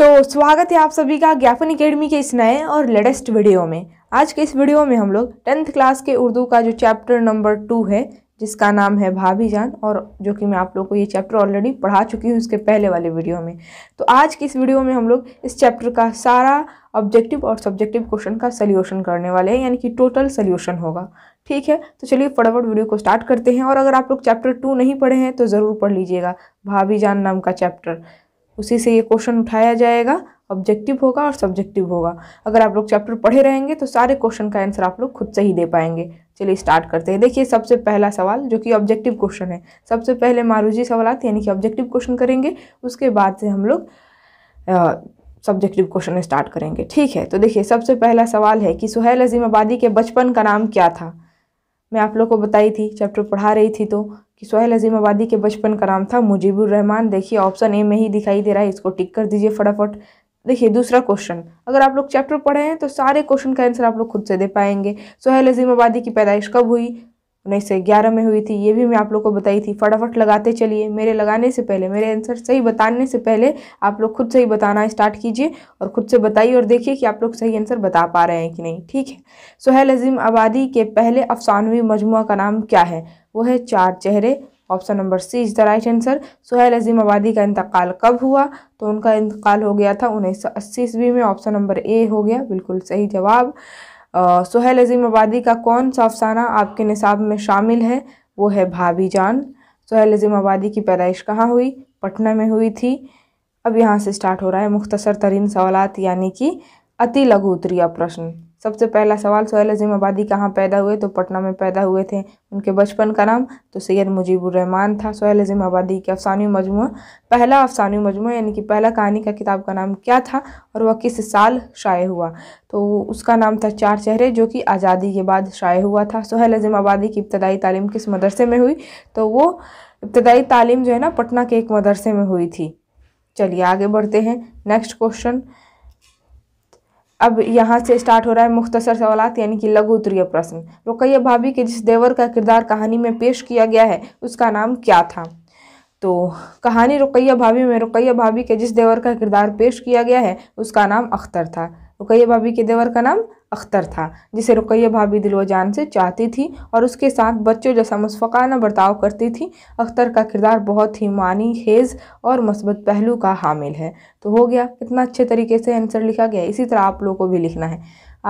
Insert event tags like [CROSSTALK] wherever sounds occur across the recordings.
तो स्वागत है आप सभी का ज्ञापन अकेडमी के इस नए और लेटेस्ट वीडियो में आज के इस वीडियो में हम लोग टेंथ क्लास के उर्दू का जो चैप्टर नंबर टू है जिसका नाम है भाभी जान और जो कि मैं आप लोग को ये चैप्टर ऑलरेडी पढ़ा चुकी हूँ इसके पहले वाले वीडियो में तो आज की इस वीडियो में हम लोग इस चैप्टर का सारा ऑब्जेक्टिव और सब्जेक्टिव क्वेश्चन का सल्यूशन करने वाले हैं यानी कि टोटल सल्यूशन होगा ठीक है तो चलिए फटाफट वीडियो को स्टार्ट करते हैं और अगर आप लोग चैप्टर टू नहीं पढ़े हैं तो ज़रूर पढ़ लीजिएगा भाभी जान नाम का चैप्टर उसी से ये क्वेश्चन उठाया जाएगा ऑब्जेक्टिव होगा और सब्जेक्टिव होगा अगर आप लोग चैप्टर पढ़े रहेंगे तो सारे क्वेश्चन का आंसर आप लोग खुद से ही दे पाएंगे चलिए स्टार्ट करते हैं देखिए सबसे पहला सवाल जो कि ऑब्जेक्टिव क्वेश्चन है सबसे पहले मारूजी सवाल यानी कि ऑब्जेक्टिव क्वेश्चन करेंगे उसके बाद से हम लोग सब्जेक्टिव क्वेश्चन स्टार्ट करेंगे ठीक है तो देखिए सबसे पहला सवाल है कि सुहेल अजीम आबादी के बचपन का नाम क्या था मैं आप लोग को बताई थी चैप्टर पढ़ा रही थी तो कि सोहेल अजीम आबादी के बचपन का नाम था मुजीबुर रहमान देखिए ऑप्शन ए में ही दिखाई दे रहा है इसको टिक कर दीजिए फटाफट देखिए दूसरा क्वेश्चन अगर आप लोग चैप्टर पढ़े हैं तो सारे क्वेश्चन का आंसर आप लोग खुद से दे पाएंगे सोहेल अजीम आबादी की पैदाइश कब हुई उन्नीस सौ ग्यारह में हुई थी ये भी मैं आप लोग को बताई थी फटाफट लगाते चलिए मेरे लगाने से पहले मेरे आंसर सही बताने से पहले आप लोग खुद से ही बताना स्टार्ट कीजिए और खुद से बताइए और देखिए कि आप लोग सही आंसर बता पा रहे हैं कि नहीं ठीक है सुहेल अजीम आबादी के पहले अफसानवी मजमू का नाम क्या है वो है चार चेहरे option number C is the right answer सुहेल अजीम आबादी का इंतकाल कब हुआ तो उनका इंतकाल हो गया था उन्नीस सौ अस्सी ईस्वी में ऑप्शन नंबर ए हो गया बिल्कुल सही जवाब सोहेल अजीम आबादी का कौन सा अफसाना आपके निसाब में शामिल है वो है भाभी जान सोहेल अजीम आबादी की पैदाइश कहाँ हुई पटना में हुई थी अब यहाँ से स्टार्ट हो रहा है मुख्तसर तरीन सवालत यानी कि अति लघु उत्तरीय प्रश्न सबसे पहला सवाल सोहेल आबादी कहाँ पैदा हुए तो पटना में पैदा हुए थे उनके बचपन का नाम तो सैयद मुजीबुर रहमान था सोहेल आबादी के अफसानी मजमू पहला अफसानी मजमू यानी कि पहला कहानी का किताब का नाम क्या था और वह किस साल शाये हुआ तो उसका नाम था चार चेहरे जो कि आज़ादी के बाद शाये हुआ था सोहेल आबादी की इब्तदाई तालीम किस मदरसे में हुई तो वो इब्तदाई तालीम जो है ना पटना के एक मदरसे में हुई थी चलिए आगे बढ़ते हैं नेक्स्ट क्वेश्चन अब यहाँ से स्टार्ट हो रहा है मुख्तसर सवालत यानी कि लघु उत्तरीय प्रश्न रुकैया भाभी के जिस देवर का किरदार कहानी में पेश किया गया है उसका नाम क्या था तो कहानी रुकैया भाभी में रुकैया भाभी के जिस देवर का किरदार पेश किया गया है उसका नाम अख्तर था रुकैया भाभी के देवर का नाम अख्तर था जिसे रुकैया भाभी दिलवाजान से चाहती थी और उसके साथ बच्चों जैसा मुस्फाना बर्ताव करती थी अख्तर का किरदार बहुत ही मानी हेज़ और मस्बत पहलू का हामिल है तो हो गया कितना अच्छे तरीके से आंसर लिखा गया इसी तरह आप लोगों को भी लिखना है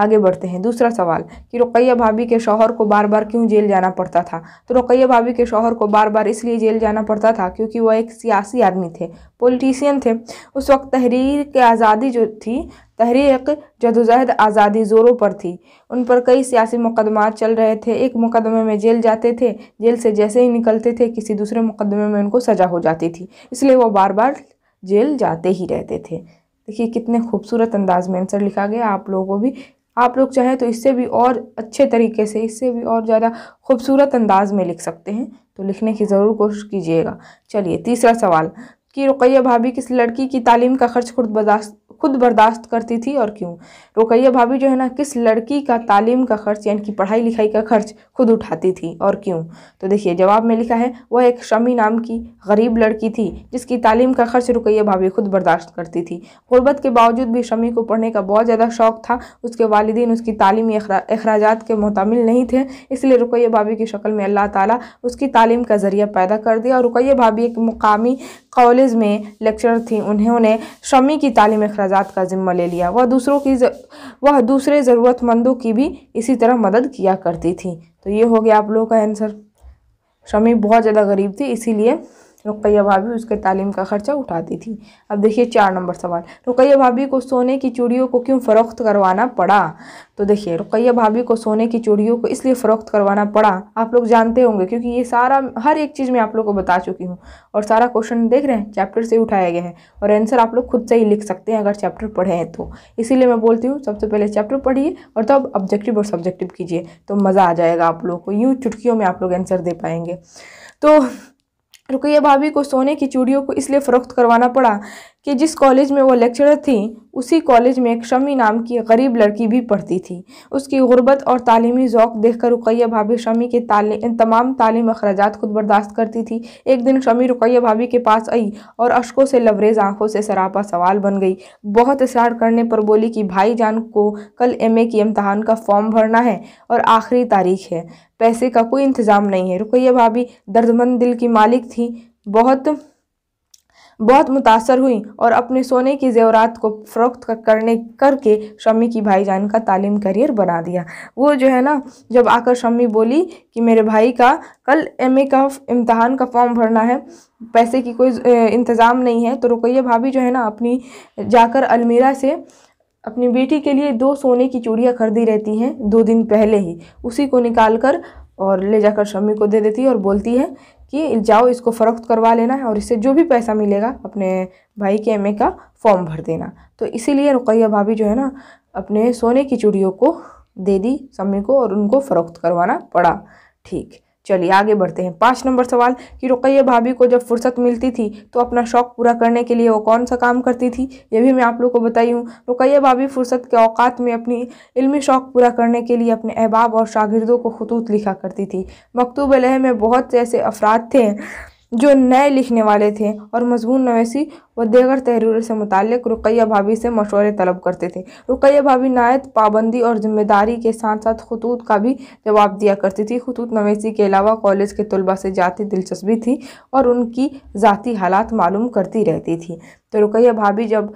आगे बढ़ते हैं दूसरा सवाल कि रुकैया भाभी के शौहर को बार बार क्यों जेल जाना पड़ता था तो रुकैया भाभी के शौहर को बार बार इसलिए जेल जाना पड़ता था क्योंकि वह एक सियासी आदमी थे पॉलिटिशियन थे उस वक्त तहरीर के आज़ादी जो थी तहरीक जदोजहद आज़ादी ज़ोरों पर थी उन पर कई सियासी मुकदमा चल रहे थे एक मुकदमे में जेल जाते थे जेल से जैसे ही निकलते थे किसी दूसरे मुकदमे में उनको सज़ा हो जाती थी इसलिए वो बार बार जेल जाते ही रहते थे देखिए कितने खूबसूरत अंदाज में आंसर लिखा गया आप लोगों को भी आप लोग चाहें तो इससे भी और अच्छे तरीके से इससे भी और ज़्यादा खूबसूरत अंदाज में लिख सकते हैं तो लिखने की ज़रूर कोशिश कीजिएगा चलिए तीसरा सवाल कि रुकैया भाभी किस लड़की की तालीम का खर्च खुद बर्दाश्त खुद बर्दाश्त करती थी और क्यों रुकैया भाभी जो है ना किस लड़की का तालीम का खर्च यानी कि पढ़ाई लिखाई का खर्च खुद उठाती थी और क्यों तो देखिए जवाब में लिखा है वह एक शमी नाम की गरीब लड़की थी जिसकी तालीम का खर्च रुकैया भाभी खुद बर्दाश्त करती थी गुर्बत के बावजूद भी शमी को पढ़ने का बहुत ज़्यादा शौक था उसके वालदी उसकी तालीमी अखराज के मुतमिल नहीं थे इसलिए रुकैया भाभी की शक्ल में अल्लाह ताली उसकी तालीम का ज़रिया पैदा कर दिया और रुकैया भाभी एक मुकामी कौल कॉलेज में लेक्चर थी उन्होंने शमी की तालीम अखराज का ज़िम्मा ले लिया वह दूसरों की वह दूसरे ज़रूरतमंदों की भी इसी तरह मदद किया करती थी तो ये हो गया आप लोगों का आंसर शमी बहुत ज़्यादा गरीब थी इसीलिए रुकैया भाभी उसके तालीम का खर्चा उठाती थी अब देखिए चार नंबर सवाल रुकैया भाभी को सोने की चूड़ियों को क्यों फ़रोख्त करवाना पड़ा तो देखिए रुकैया भाभी को सोने की चूड़ियों को इसलिए फ़रोख्त करवाना पड़ा आप लोग जानते होंगे क्योंकि ये सारा हर एक चीज़ मैं आप लोग को बता चुकी हूँ और सारा क्वेश्चन देख रहे हैं चैप्टर से उठाया गया है और आंसर आप लोग खुद से ही लिख सकते हैं अगर चैप्टर पढ़े हैं तो इसीलिए मैं बोलती हूँ सबसे पहले चैप्टर पढ़िए और तब ऑब्जेक्टिव और सब्जेक्टिव कीजिए तो मज़ा आ जाएगा आप लोग को यूँ चुटकियों में आप लोग आंसर दे पाएंगे तो रुकैया भाभी को सोने की चूड़ियों को इसलिए फ़रोख्त करवाना पड़ा कि जिस कॉलेज में वो लेक्चरर थी उसी कॉलेज में एक शमी नाम की गरीब लड़की भी पढ़ती थी उसकी गुर्बत और तालीमी ओक़ देख कर रुकैया भाभी शमी के ताले, तमाम तालीम अखराज खुद बर्दाश्त करती थी एक दिन शमी रुकैया भाभी के पास आई और अशकों से लवरेज आंखों से सरापा सवाल बन गई बहुत इसरार करने पर बोली कि भाई जान को कल एम ए की इम्तहान का फॉर्म भरना है और आखिरी तारीख है पैसे का कोई इंतज़ाम नहीं है रुकैया भाभी दर्दमंद दिल की मालिक थी बहुत बहुत मुतासर हुई और अपने सोने की जेवरात को फ़रोख्त करने करके शम्मी की भाईजान का तालीम करियर बना दिया वो जो है ना जब आकर शम्मी बोली कि मेरे भाई का कल एमए का इम्तहान का फॉर्म भरना है पैसे की कोई इंतज़ाम नहीं है तो रुकैया भाभी जो है ना अपनी जाकर अलमीरा से अपनी बेटी के लिए दो सोने की चूड़ियाँ खरीदी रहती हैं दो दिन पहले ही उसी को निकाल कर और ले जाकर शम्मी को दे देती है और बोलती है कि जाओ इसको फ़रोख्त करवा लेना है और इससे जो भी पैसा मिलेगा अपने भाई के एमए का फॉर्म भर देना तो इसीलिए रुकैया भाभी जो है ना अपने सोने की चूड़ियों को दे दी सम्मी को और उनको फ़रोख्त करवाना पड़ा ठीक चलिए आगे बढ़ते हैं पाँच नंबर सवाल कि रुकैया भाभी को जब फुर्सत मिलती थी तो अपना शौक़ पूरा करने के लिए वो कौन सा काम करती थी ये भी मैं आप लोग को बताई हूँ रुकैया भाभी फुर्सत के अवकात में अपनी इल्मी शौक़ पूरा करने के लिए अपने अहबाब और शागिदों को खतूत लिखा करती थी मकतूब लह में बहुत से ऐसे अफराद थे जो नए लिखने वाले थे और मजमून नवेसी व देगर तहरीरों से मुतल रुकैया भाभी से मशवरे तलब करते थे रुकैया भाभी नायत पाबंदी और जिम्मेदारी के साथ साथ खतूत का भी जवाब दिया करती थी खतूत नवेसी के अलावा कॉलेज के तलबा से जाती दिलचस्पी थी और उनकी ज़ाती हालात मालूम करती रहती थी तो रुकैया भाभी जब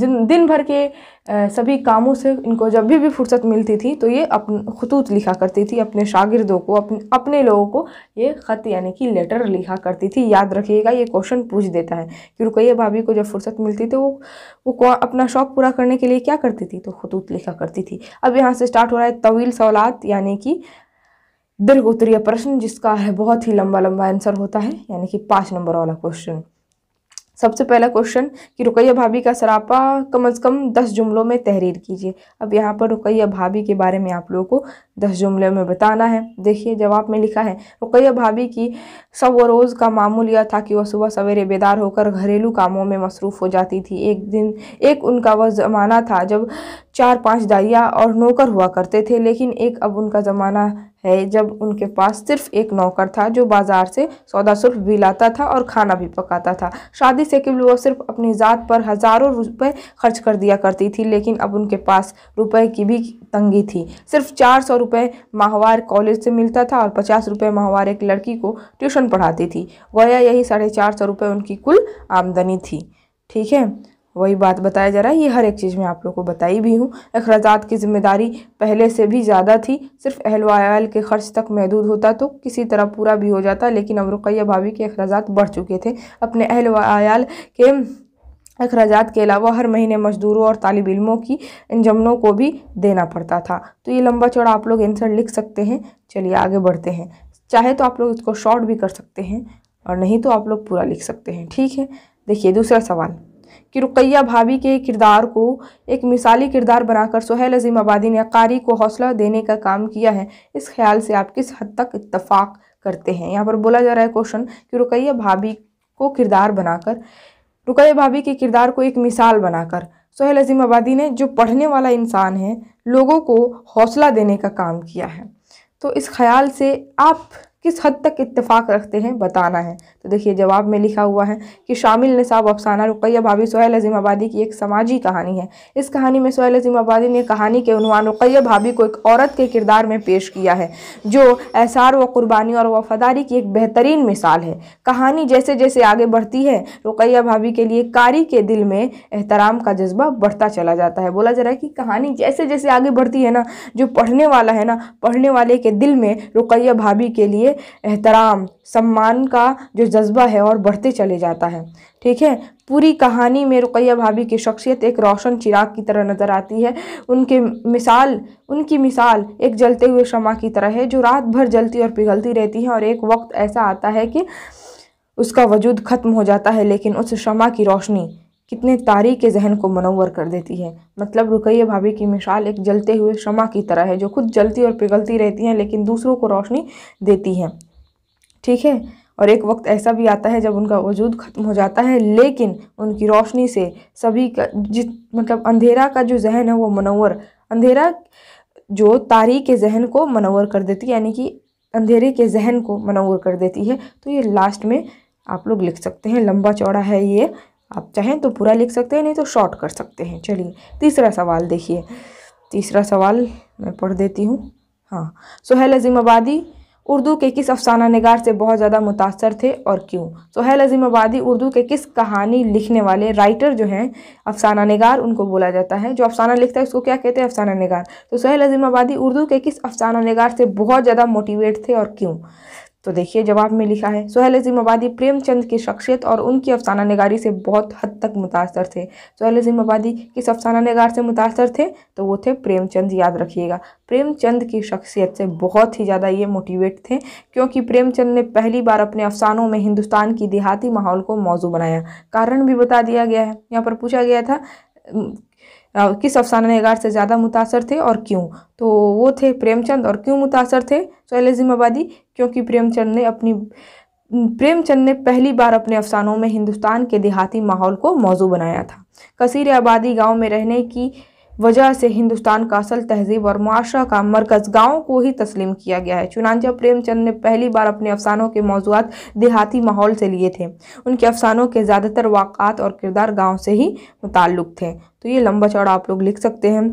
दिन दिन भर के आ, सभी कामों से इनको जब भी भी फुर्सत मिलती थी तो ये अपन खतूत लिखा करती थी अपने शागिर्दों को अपने अपने लोगों को ये ख़त यानी कि लेटर लिखा करती थी याद रखिएगा ये क्वेश्चन पूछ देता है कि रुकैया भाभी भाभी को जब फुर्सत मिलती थी वो वो अपना शौक़ पूरा करने के लिए क्या करती थी तो खतूत लिखा करती थी अब यहाँ से स्टार्ट हो रहा है तवील सवालत यानी कि दीर्घ उत्तरीय प्रश्न जिसका है बहुत ही लंबा लंबा आंसर होता है यानी कि पाँच नंबर वाला क्वेश्चन सबसे पहला क्वेश्चन कि रुकैया भाभी का सरापा कम अज़ कम दस जुमलों में तहरीर कीजिए अब यहाँ पर रुकैया भाभी के बारे में आप लोगों को दस जुमलों में बताना है देखिए जवाब में लिखा है रुकैया भाभी की सब व रोज़ का मामूल यह था कि वह सुबह सवेरे बेदार होकर घरेलू कामों में मसरूफ़ हो जाती थी एक दिन एक उनका वह ज़माना था जब चार पाँच दाइया और नौकर हुआ करते थे लेकिन एक अब उनका ज़माना है जब उनके पास सिर्फ एक नौकर था जो बाजार से सौदा सुल्फ भी लाता था और खाना भी पकाता था शादी से केवल वो सिर्फ अपनी ज़ात पर हज़ारों रुपए खर्च कर दिया करती थी लेकिन अब उनके पास रुपए की भी तंगी थी सिर्फ चार सौ रुपये माहवार कॉलेज से मिलता था और पचास रुपये माहवार एक लड़की को ट्यूशन पढ़ाती थी गोया यही साढ़े चार सौ रुपये उनकी कुल आमदनी थी ठीक है वही बात बताया जा रहा है ये हर एक चीज़ में आप लोग को बताई भी हूँ अखराज की जिम्मेदारी पहले से भी ज़्यादा थी सिर्फ अहल वायल के खर्च तक महदूद होता तो किसी तरह पूरा भी हो जाता लेकिन अमरुकैया भाभी के अखराज बढ़ चुके थे अपने अहल वायल के अखराज के अलावा हर महीने मजदूरों और तालब इलमों की इंजमनों को भी देना पड़ता था तो ये लंबा चौड़ा आप लोग आंसर लिख सकते हैं चलिए आगे बढ़ते हैं चाहे तो आप लोग इसको शॉर्ट भी कर सकते हैं और नहीं तो आप लोग पूरा लिख सकते हैं ठीक है देखिए दूसरा सवाल कि रुकैया भाभी के किरदार को एक मिसाली किरदार बनाकर सोहेल अजीम आबादी ने कारी को हौसला देने का काम किया है इस ख्याल से आप किस हद तक इतफाक़ करते हैं यहाँ पर बोला जा रहा है क्वेश्चन कि रुकैया भाभी को किरदार बनाकर रुकैया भाभी के किरदार को एक मिसाल बनाकर सोहेल अजीम आबादी ने जो पढ़ने वाला इंसान है लोगों को हौसला देने का काम किया है तो इस ख्याल से आप किस हद तक इत्तेफाक रखते हैं बताना है तो देखिए जवाब में लिखा हुआ है कि शामिल निसाब अफसाना रुकैया भाभी सोहेल आबादी की एक समाजी कहानी है इस कहानी में सोहेल आबादी ने कहानी के उनवान रुकैया भाभी को एक औरत के किरदार में पेश किया है जो एसार व कुर्बानी और वफादारी की एक बेहतरीन मिसाल है कहानी जैसे जैसे आगे बढ़ती है रुकैया भाभी के लिए कारी के दिल में एहतराम का जज्बा बढ़ता चला जाता है बोला जा रहा है कि कहानी जैसे जैसे आगे बढ़ती है ना जो पढ़ने वाला है ना पढ़ने वाले के दिल में रुकैया भाभी के लिए लिए एहतराम सम्मान का जो जज्बा है और बढ़ते चले जाता है ठीक है पूरी कहानी में रुकैया भाभी की शख्सियत एक रोशन चिराग की तरह नज़र आती है उनके मिसाल उनकी मिसाल एक जलते हुए शमा की तरह है जो रात भर जलती और पिघलती रहती है और एक वक्त ऐसा आता है कि उसका वजूद ख़त्म हो जाता है लेकिन उस शमा की रोशनी कितने तारी के जहन को मनोवर कर देती है मतलब रुकैया भाभी की मिसाल एक जलते हुए शमा की तरह है जो खुद जलती और पिघलती रहती हैं लेकिन दूसरों को रोशनी देती हैं ठीक है और एक वक्त ऐसा भी आता है जब उनका वजूद ख़त्म हो जाता है लेकिन उनकी रोशनी से सभी का जिस मतलब अंधेरा का जो जहन है वो मनोवर अंधेरा जो तारी के जहन को मनोवर कर देती है यानी कि अंधेरे के जहन को मनोवर कर देती है तो ये लास्ट में आप लोग लिख सकते हैं लंबा चौड़ा है ये आप चाहें तो पूरा लिख सकते हैं नहीं तो शॉर्ट कर सकते हैं चलिए तीसरा सवाल देखिए तीसरा सवाल मैं पढ़ देती हूँ हाँ सोहेल आबादी उर्दू के किस अफसाना नगार से बहुत ज़्यादा मुतासर थे और क्यों सोहेल आबादी उर्दू के किस कहानी लिखने वाले राइटर जो हैं अफसाना नगार उनको बोला जाता है जो अफसाना लिखता है उसको क्या कहते हैं अफसाना नगार तो सोहेल आबादी उर्दू के किस अफसाना नगार से बहुत ज़्यादा मोटिवेट थे और क्यों तो देखिए जवाब में लिखा है सोहेल अजीमाबादी प्रेमचंद की शख्सियत और उनकी अफसाना नगारी से बहुत हद तक मुतासर थे सोहेल अजीमाबादी किस अफसाना नगार से मुतासर थे तो वो थे प्रेमचंद याद रखिएगा प्रेमचंद की शख्सियत से बहुत ही ज़्यादा ये मोटिवेट थे क्योंकि प्रेमचंद ने पहली बार अपने अफसानों में हिंदुस्तान की देहाती माहौल को मौजू बनाया कारण भी बता दिया गया है यहाँ पर पूछा गया था किस अफसाना नगार से ज़्यादा मुतासर थे और क्यों तो वो थे प्रेमचंद और क्यों मुतासर थे सोहेल तो जिम्मेबादी क्योंकि प्रेमचंद ने अपनी प्रेमचंद ने पहली बार अपने अफसानों में हिंदुस्तान के देहाती माहौल को मौजू बनाया था कसीर आबादी गांव में रहने की वजह से हिंदुस्तान का असल तहजीब और माशरा का मरकज गाँव को ही तस्लीम किया गया है चुनाचा प्रेमचंद ने पहली बार अपने अफसानों के मौजूद देहाती माहौल से लिए थे उनके अफसानों के ज़्यादातर वाक़ात और किरदार गाँव से ही मुतल थे तो ये लंबा चौड़ा आप लोग लिख सकते हैं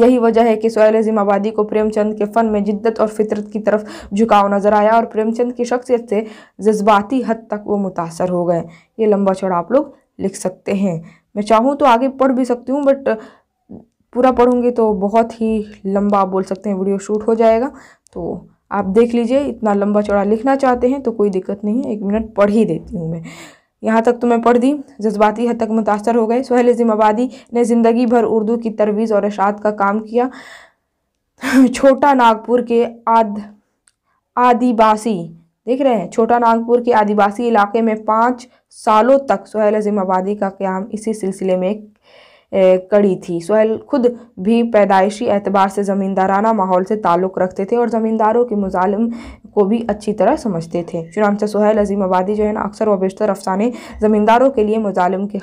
यही वजह है कि सोयल आबादी को प्रेमचंद के फ़न में जिद्दत और फितरत की तरफ झुकाव नज़र आया और प्रेमचंद की शख्सियत से जज्बाती हद तक वो मुतासर हो गए ये लंबा चौड़ा आप लोग लिख सकते हैं मैं चाहूँ तो आगे पढ़ भी सकती हूँ बट पूरा पढ़ूँगी तो बहुत ही लंबा बोल सकते हैं वीडियो शूट हो जाएगा तो आप देख लीजिए इतना लंबा चौड़ा लिखना चाहते हैं तो कोई दिक्कत नहीं है एक मिनट पढ़ ही देती हूँ मैं यहाँ तक तो मैं पढ़ दी जज्बाती हद तक मुतासर हो गए सहल जिम्मेबादी ने ज़िंदगी भर उर्दू की तरवीज़ और अशात का काम किया [LAUGHS] छोटा नागपुर के आद आदिवासी देख रहे हैं छोटा नागपुर के आदिवासी इलाके में पाँच सालों तक सहेल जिम्मेबादी का क्याम इसी सिलसिले में कड़ी थी सोहेल खुद भी पैदाइशी एतबार से ज़मींदाराना माहौल से ताल्लुक़ रखते थे और ज़मींदारों के मुजालम को भी अच्छी तरह समझते थे चुनानचा सोहेल अजीम आबादी जो है ना अक्सर व बेशतर अफसाने ज़मींदारों के लिए मुजालम के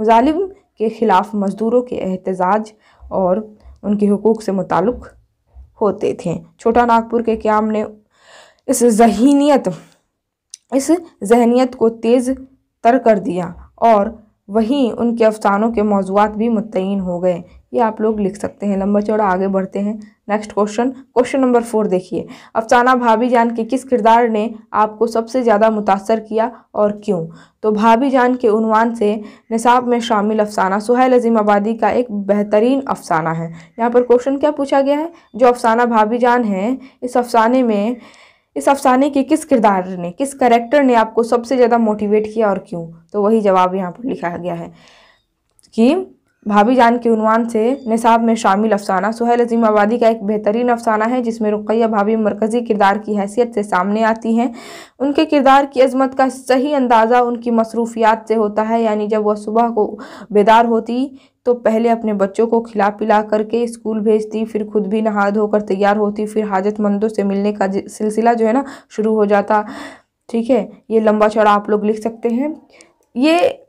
मुजालिम के ख़िलाफ़ मज़दूरों के एहतजाज और उनके हकूक़ से मुतक़ होते थे छोटा नागपुर के क्याम ने इस जहनीत इस जहनीत को तेज़ तर कर दिया और वहीं उनके अफसानों के मौजूद भी मुतयन हो गए ये आप लोग लिख सकते हैं लंबा चौड़ा आगे बढ़ते हैं next question question number four देखिए अफसाना भाभी जान के किस किरदार ने आपको सबसे ज़्यादा मुतासर किया और क्यों तो भाभी जान के उनवान से निसाब में शामिल अफसाना सुहेल अजीम आबादी का एक बेहतरीन अफसाना है यहाँ पर क्वेश्चन क्या पूछा गया है जो अफसाना भाभी जान है इस अफसाने में इस अफसाने के किस किरदार ने किस करेक्टर ने आपको सबसे ज़्यादा मोटिवेट किया और क्यों तो वही जवाब यहाँ पर लिखा गया है कि भाभी जान के उनवान से निसाब में शामिल अफसाना सुहेल अजीम आबादी का एक बेहतरीन अफसाना है जिसमें रुकैया भाभी मरकज़ी किरदार की हैसियत से सामने आती हैं उनके किरदार की अजमत का सही अंदाज़ा उनकी मसरूफियात से होता है यानी जब वह सुबह को बेदार होती तो पहले अपने बच्चों को खिला पिला करके स्कूल भेजती फिर खुद भी नहा धोकर तैयार होती फिर हाजतमंदों से मिलने का सिलसिला जो है ना शुरू हो जाता ठीक है ये लंबा चौड़ा आप लोग लिख सकते हैं ये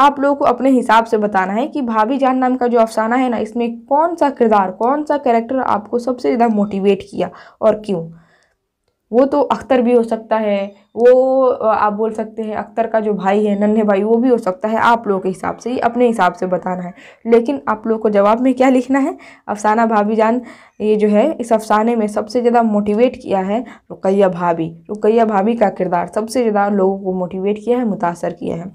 आप लोगों को अपने हिसाब से बताना है कि भाभी जान नाम का जो अफसाना है ना इसमें कौन सा किरदार कौन सा कैरेक्टर आपको सबसे ज़्यादा मोटिवेट किया और क्यों वो तो अख्तर भी हो सकता है वो आप बोल सकते हैं अख्तर का जो भाई है नन्हे भाई वो भी हो सकता है आप लोगों के हिसाब से ही अपने हिसाब से बताना है लेकिन आप लोगों को जवाब में क्या लिखना है अफसाना भाभी जान ये जो है इस अफसाने में सबसे ज़्यादा मोटिवेट किया है रुकैया भाभी रुकैया भाभी का किरदार सबसे ज़्यादा लोगों को मोटिवेट किया है मुतासर किया है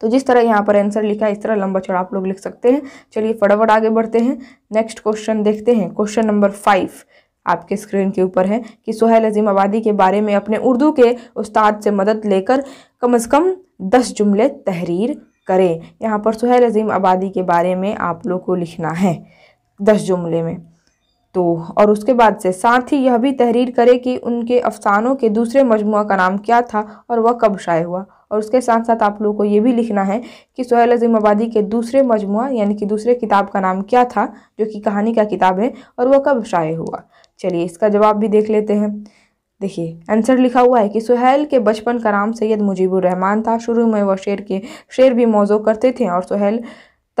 तो जिस तरह यहाँ पर आंसर लिखा है इस तरह लंबा चौड़ा आप लोग लिख सकते हैं चलिए फटाफट आगे बढ़ते हैं नेक्स्ट क्वेश्चन देखते हैं क्वेश्चन नंबर फाइव आपके स्क्रीन के ऊपर है कि सुहेल अजीम आबादी के बारे में अपने उर्दू के उस्ताद से मदद लेकर कम अज़ कम दस जुमले तहरीर करें यहाँ पर सुहेल अजीम आबादी के बारे में आप लोग को लिखना है दस जुमले में तो और उसके बाद से साथ ही यह भी तहरीर करे कि उनके अफसानों के दूसरे मजमू का नाम क्या था और वह कब शाये हुआ और उसके साथ साथ आप लोगों को ये भी लिखना है कि सुहेल अजीम आबादी के दूसरे मजमू यानी कि दूसरे किताब का नाम क्या था जो कि कहानी का किताब है और वह कब शाये हुआ चलिए इसका जवाब भी देख लेते हैं देखिए आंसर लिखा हुआ है कि सुहेल के बचपन का नाम सैयद मुजीबुर रहमान था शुरू में वह शेर के शेर भी मौजो करते थे और सुहेल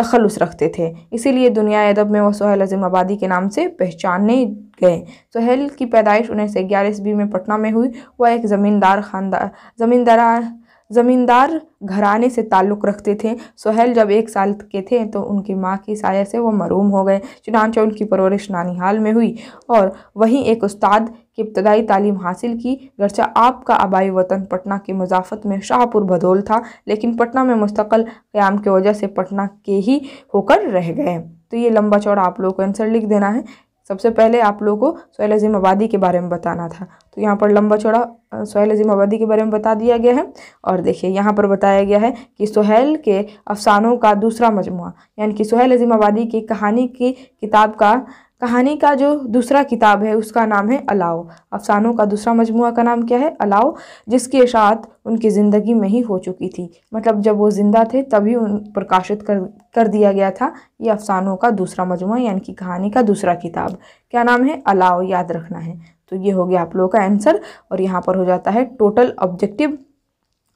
तखलुस रखते थे इसीलिए दुनिया अदब में वह सुहेल अजीम आबादी के नाम से पहचाने गए सुहेल की पैदाइश उन्नीस सौ ग्यारह ईस्वी में पटना में हुई वह एक ज़मींदार खानदार ज़मींदार ज़मींदार घराने से ताल्लुक़ रखते थे सोहेल जब एक साल के थे तो उनकी माँ की साया से वो मरूम हो गए चुनानचे उनकी परवरिश नानिहाल में हुई और वहीं एक उस्ताद की इब्तदाई तालीम हासिल की गर्चा आपका आबाई वतन पटना के मजाफत में शाहपुर भदौल था लेकिन पटना में मुस्तकल क़्याम की वजह से पटना के ही होकर रह गए तो ये लंबा चौड़ा आप लोगों को आंसर लिख देना है सबसे पहले आप लोगों को सोयल अजीम आबादी के बारे में बताना था तो यहाँ पर लंबा चौड़ा सोहेल अजीम आबादी के बारे में बता दिया गया है और देखिए यहाँ पर बताया गया है कि सोहेल के अफसानों का दूसरा मजमु यानी कि सोहेल अजीम आबादी की कहानी की किताब का कहानी का जो दूसरा किताब है उसका नाम है अलाव अफसानों का दूसरा मजमू का नाम क्या है अलाव जिसकी इशात उनकी ज़िंदगी में ही हो चुकी थी मतलब जब वो ज़िंदा थे तभी उन प्रकाशित कर कर दिया गया था ये अफसानों का दूसरा मजमू यानी कि कहानी का दूसरा किताब क्या नाम है अलाव याद रखना है तो ये हो गया आप लोगों का आंसर और यहाँ पर हो जाता है total objective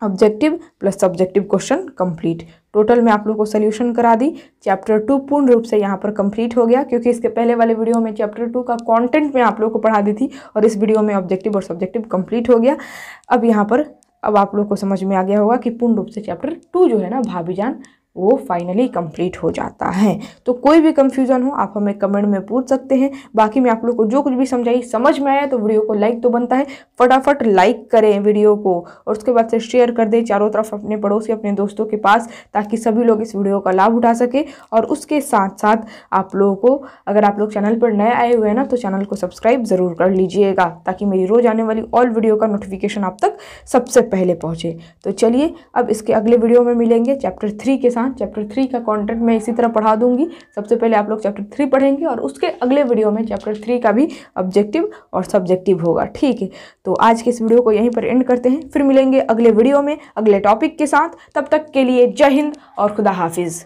objective plus subjective question complete total मैं आप लोग को सोल्यूशन करा दी चैप्टर टू पूर्ण रूप से यहाँ पर कंप्लीट हो गया क्योंकि इसके पहले वाले वीडियो में चैप्टर टू का कंटेंट मैं आप लोगों को पढ़ा दी थी और इस वीडियो में ऑब्जेक्टिव और सब्जेक्टिव कंप्लीट हो गया अब यहाँ पर अब आप लोग को समझ में आ गया होगा कि पूर्ण रूप से चैप्टर टू जो है ना भाभी वो फाइनली कंप्लीट हो जाता है तो कोई भी कंफ्यूजन हो आप हमें कमेंट में पूछ सकते हैं बाकी मैं आप लोग को जो कुछ भी समझाई समझ में आया तो वीडियो को लाइक तो बनता है फटाफट लाइक करें वीडियो को और उसके बाद से शेयर कर दें चारों तरफ अपने पड़ोसी अपने दोस्तों के पास ताकि सभी लोग इस वीडियो का लाभ उठा सकें और उसके साथ साथ आप लोगों को अगर आप लोग चैनल पर नए आए हुए हैं ना तो चैनल को सब्सक्राइब ज़रूर कर लीजिएगा ताकि मेरी रोज़ आने वाली ऑल वीडियो का नोटिफिकेशन आप तक सबसे पहले पहुँचे तो चलिए अब इसके अगले वीडियो में मिलेंगे चैप्टर थ्री के साथ हाँ चैप्टर थ्री का कंटेंट मैं इसी तरह पढ़ा दूंगी सबसे पहले आप लोग चैप्टर थ्री पढ़ेंगे और उसके अगले वीडियो में चैप्टर थ्री का भी ऑब्जेक्टिव और सब्जेक्टिव होगा ठीक है तो आज के इस वीडियो को यहीं पर एंड करते हैं फिर मिलेंगे अगले वीडियो में अगले टॉपिक के साथ तब तक के लिए जय हिंद और खुदा हाफिज़